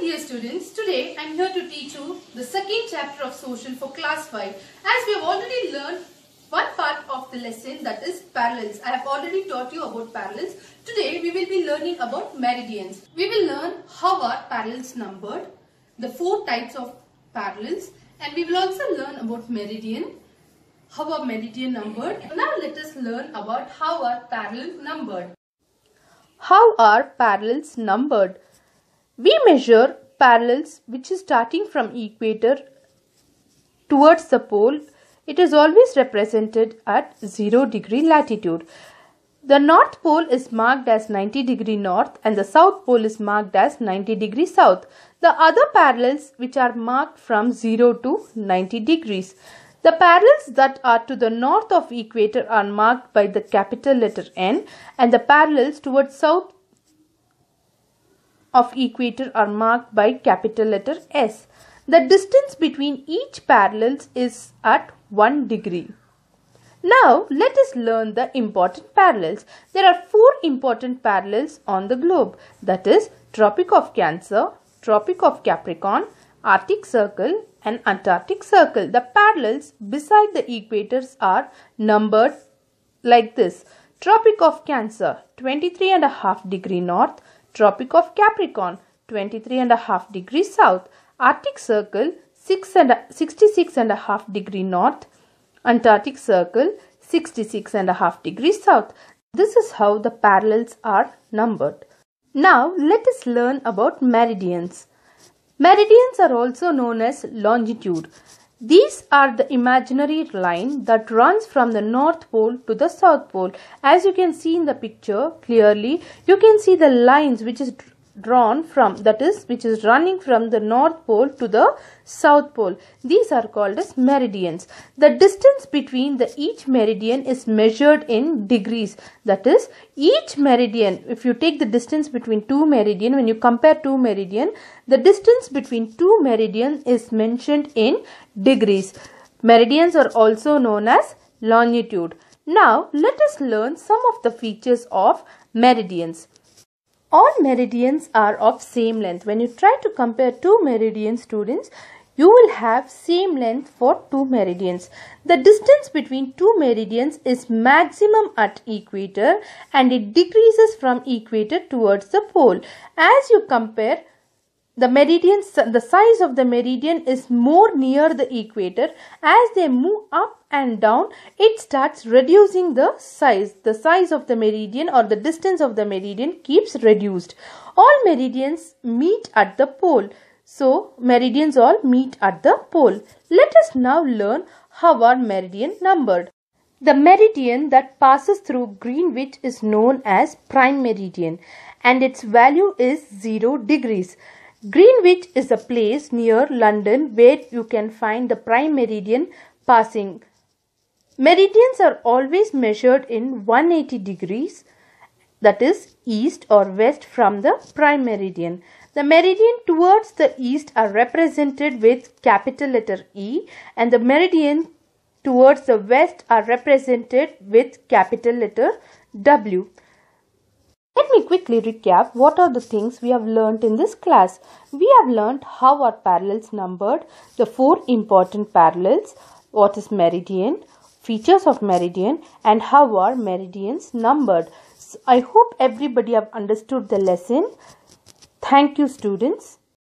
dear students, today I am here to teach you the second chapter of social for class 5. As we have already learned one part of the lesson that is parallels. I have already taught you about parallels. Today we will be learning about meridians. We will learn how are parallels numbered, the four types of parallels and we will also learn about meridian, how are meridian numbered. Now let us learn about how are parallels numbered. How are parallels numbered? We measure parallels which is starting from equator towards the pole. It is always represented at 0 degree latitude. The north pole is marked as 90 degree north and the south pole is marked as 90 degree south. The other parallels which are marked from 0 to 90 degrees. The parallels that are to the north of equator are marked by the capital letter N and the parallels towards south of equator are marked by capital letter S. The distance between each parallels is at 1 degree. Now let us learn the important parallels. There are four important parallels on the globe that is Tropic of Cancer, Tropic of Capricorn, Arctic Circle and Antarctic Circle. The parallels beside the equators are numbered like this. Tropic of Cancer 23 and a half degree north, Tropic of Capricorn 23 and a half south, Arctic Circle 6 and 66 and a half degree north, Antarctic Circle 66 and a half south. This is how the parallels are numbered. Now let us learn about meridians. Meridians are also known as longitude. These are the imaginary line that runs from the North Pole to the South Pole. As you can see in the picture clearly, you can see the lines which is drawn from that is which is running from the north pole to the south pole these are called as meridians the distance between the each meridian is measured in degrees that is each meridian if you take the distance between two meridian when you compare two meridian the distance between two meridian is mentioned in degrees meridians are also known as longitude now let us learn some of the features of meridians all meridians are of same length. When you try to compare two meridian students, you will have same length for two meridians. The distance between two meridians is maximum at equator and it decreases from equator towards the pole. As you compare the meridian the size of the meridian is more near the equator as they move up and down it starts reducing the size the size of the meridian or the distance of the meridian keeps reduced all meridians meet at the pole so meridians all meet at the pole let us now learn how are meridian numbered the meridian that passes through greenwich is known as prime meridian and its value is 0 degrees Greenwich is a place near London where you can find the prime meridian passing. Meridians are always measured in 180 degrees that is east or west from the prime meridian. The meridian towards the east are represented with capital letter E and the meridian towards the west are represented with capital letter W. Let me quickly recap what are the things we have learnt in this class. We have learnt how are parallels numbered, the four important parallels, what is meridian, features of meridian and how are meridians numbered. So I hope everybody have understood the lesson. Thank you students.